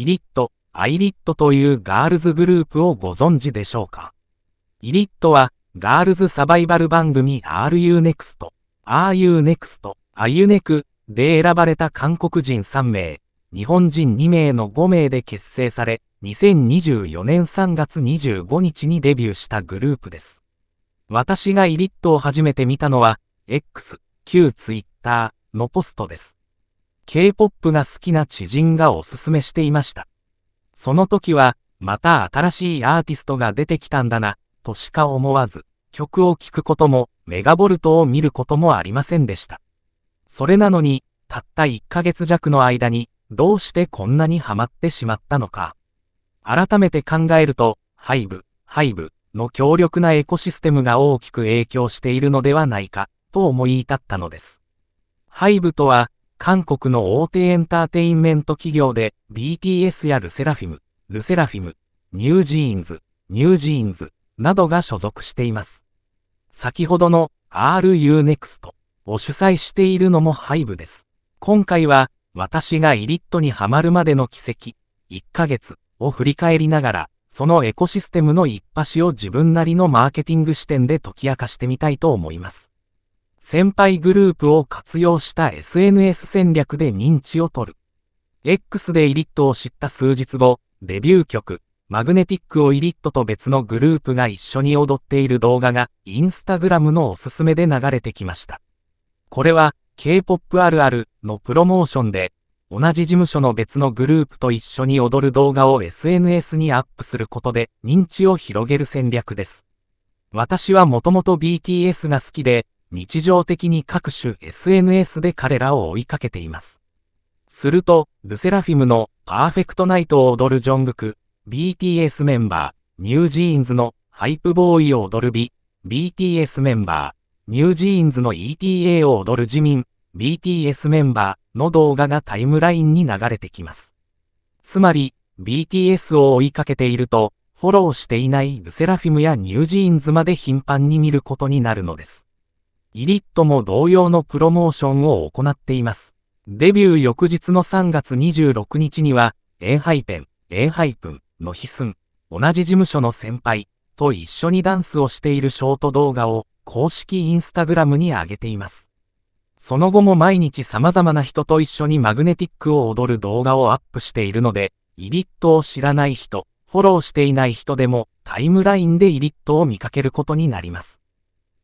イリット、アイリットというガールズグループをご存知でしょうかイリットは、ガールズサバイバル番組 RUNEXT、RUNEXT、a ユ u n e で選ばれた韓国人3名、日本人2名の5名で結成され、2024年3月25日にデビューしたグループです。私がイリットを初めて見たのは、X、旧 Twitter のポストです。K-POP が好きな知人がおすすめしていました。その時は、また新しいアーティストが出てきたんだな、としか思わず、曲を聴くことも、メガボルトを見ることもありませんでした。それなのに、たった1ヶ月弱の間に、どうしてこんなにハマってしまったのか。改めて考えると、ハイブ、ハイブの強力なエコシステムが大きく影響しているのではないか、と思い至ったのです。ハイブとは、韓国の大手エンターテインメント企業で BTS やルセラフィム、ルセラフィム、ニュージーンズ、ニュージーンズなどが所属しています。先ほどの RUNEXT を主催しているのもハイブです。今回は私がイリットにハマるまでの奇跡、1ヶ月を振り返りながら、そのエコシステムの一端を自分なりのマーケティング視点で解き明かしてみたいと思います。先輩グループを活用した SNS 戦略で認知を取る。X でイリットを知った数日後、デビュー曲、マグネティックをイリットと別のグループが一緒に踊っている動画が、インスタグラムのおすすめで流れてきました。これは、K-POP あるあるのプロモーションで、同じ事務所の別のグループと一緒に踊る動画を SNS にアップすることで認知を広げる戦略です。私はもともと BTS が好きで、日常的に各種 SNS で彼らを追いかけています。すると、ルセラフィムのパーフェクトナイトを踊るジョングク、BTS メンバー、ニュージーンズのハイプボーイを踊るビ、BTS メンバー、ニュージーンズの ETA を踊る自民、BTS メンバーの動画がタイムラインに流れてきます。つまり、BTS を追いかけていると、フォローしていないルセラフィムやニュージーンズまで頻繁に見ることになるのです。イリットも同様のプロモーションを行っています。デビュー翌日の3月26日には、エンハイペン、エンハイプンのヒスン、同じ事務所の先輩と一緒にダンスをしているショート動画を公式インスタグラムに上げています。その後も毎日様々な人と一緒にマグネティックを踊る動画をアップしているので、イリットを知らない人、フォローしていない人でもタイムラインでイリットを見かけることになります。